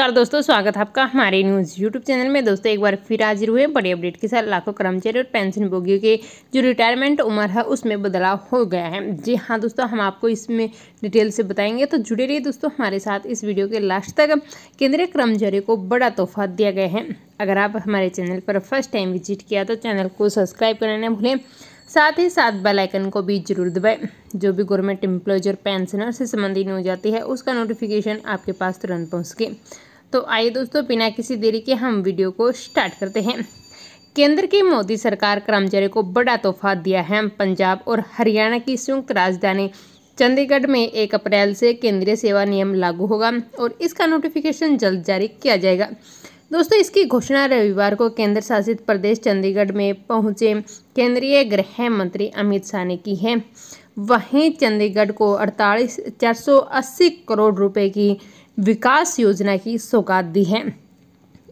नमस्कार दोस्तों स्वागत है आपका हमारे न्यूज़ यूट्यूब चैनल में दोस्तों एक बार फिर हाजिर हुए बड़ी अपडेट के साथ लाखों कर्मचारी और पेंशन भोगियों के जो रिटायरमेंट उम्र है उसमें बदलाव हो गया है जी हाँ दोस्तों हम आपको इसमें डिटेल से बताएंगे तो जुड़े रहिए दोस्तों हमारे साथ इस वीडियो के लास्ट तक केंद्रीय कर्मचारियों को बड़ा तोहफा दिया गया है अगर आप हमारे चैनल पर फर्स्ट टाइम विजिट किया तो चैनल को सब्सक्राइब करना भूलें साथ ही साथ बेल आइकन को भी जरूर दबाएं जो भी गवर्नमेंट एम्प्लॉयज और पेंशनर से संबंधित न्यूज आती है उसका नोटिफिकेशन आपके पास तुरंत पहुँच सके तो आइए दोस्तों बिना किसी देरी के हम वीडियो को स्टार्ट करते हैं केंद्र की मोदी सरकार कर्मचारियों को बड़ा तोहफा दिया है पंजाब और हरियाणा की संयुक्त राजधानी चंडीगढ़ में एक अप्रैल से केंद्रीय सेवा नियम लागू होगा और इसका नोटिफिकेशन जल्द जारी किया जाएगा दोस्तों इसकी घोषणा रविवार को केंद्र शासित प्रदेश चंडीगढ़ में पहुंचे केंद्रीय गृह मंत्री अमित शाह ने की है वहीं चंडीगढ़ को अड़तालीस चार करोड़ रुपए की विकास योजना की सौगात दी है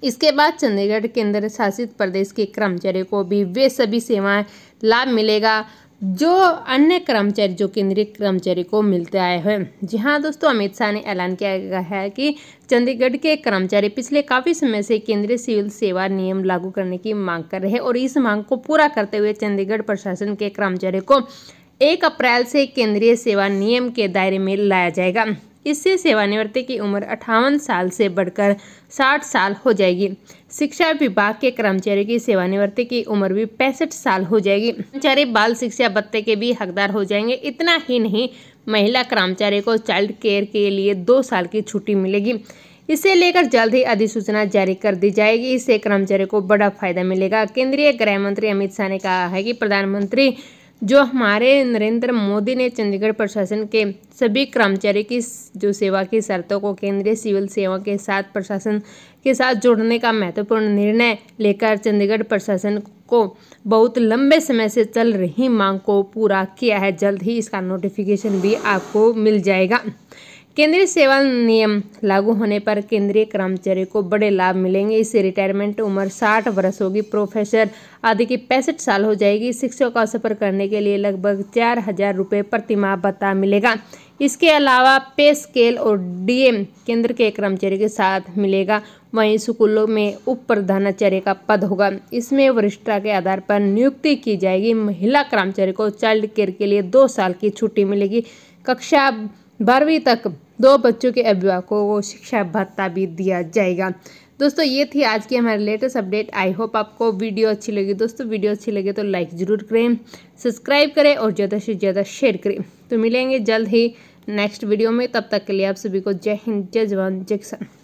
इसके बाद चंडीगढ़ केंद्र शासित प्रदेश के कर्मचारियों को भी वे सभी सेवाएं लाभ मिलेगा जो अन्य कर्मचारी जो केंद्रीय कर्मचारी को मिलते आए हैं जी हाँ दोस्तों अमित शाह ने ऐलान किया है कि चंडीगढ़ के कर्मचारी पिछले काफ़ी समय से केंद्रीय सिविल सेवा नियम लागू करने की मांग कर रहे हैं और इस मांग को पूरा करते हुए चंडीगढ़ प्रशासन के कर्मचारियों को एक अप्रैल से केंद्रीय सेवा नियम के दायरे में लाया जाएगा इससे सेवानिवृत्ति की उम्र अठावन साल से बढ़कर साठ साल हो जाएगी शिक्षा विभाग के कर्मचारी की सेवानिवृत्ति की उम्र भी पैंसठ साल हो जाएगी कर्मचारी बाल शिक्षा भत्ते के भी हकदार हो जाएंगे इतना ही नहीं महिला कर्मचारी को चाइल्ड केयर के लिए दो साल की छुट्टी मिलेगी इसे लेकर जल्द ही अधिसूचना जारी कर दी जाएगी इससे कर्मचारियों को बड़ा फायदा मिलेगा केंद्रीय गृह मंत्री अमित शाह ने कहा है कि प्रधानमंत्री जो हमारे नरेंद्र मोदी ने चंडीगढ़ प्रशासन के सभी कर्मचारी की जो सेवा की शर्तों को केंद्रीय सिविल सेवा के साथ प्रशासन के साथ जोड़ने का महत्वपूर्ण निर्णय लेकर चंडीगढ़ प्रशासन को बहुत लंबे समय से चल रही मांग को पूरा किया है जल्द ही इसका नोटिफिकेशन भी आपको मिल जाएगा केंद्रीय सेवा नियम लागू होने पर केंद्रीय कर्मचारी को बड़े लाभ मिलेंगे इससे रिटायरमेंट उम्र 60 वर्ष होगी प्रोफेसर आदि की पैंसठ साल हो जाएगी शिक्षकों का सफर करने के लिए लगभग चार हजार रुपये प्रतिमा बता मिलेगा इसके अलावा पे स्केल और डीएम केंद्र के कर्मचारी के साथ मिलेगा वहीं स्कूलों में उप प्रधानाचार्य का पद होगा इसमें वरिष्ठता के आधार पर नियुक्ति की जाएगी महिला कर्मचारी को चाइल्ड केयर के लिए दो साल की छुट्टी मिलेगी कक्षा बारहवीं तक दो बच्चों के अभिभावकों को शिक्षा भत्ता भी दिया जाएगा दोस्तों ये थी आज की हमारी लेटेस्ट अपडेट आई होप आपको वीडियो अच्छी लगी दोस्तों वीडियो अच्छी लगे तो लाइक ज़रूर करें सब्सक्राइब करें और ज़्यादा से ज़्यादा शेयर करें तो मिलेंगे जल्द ही नेक्स्ट वीडियो में तब तक के लिए आप सभी को जय हिंद जय जवान जय किसान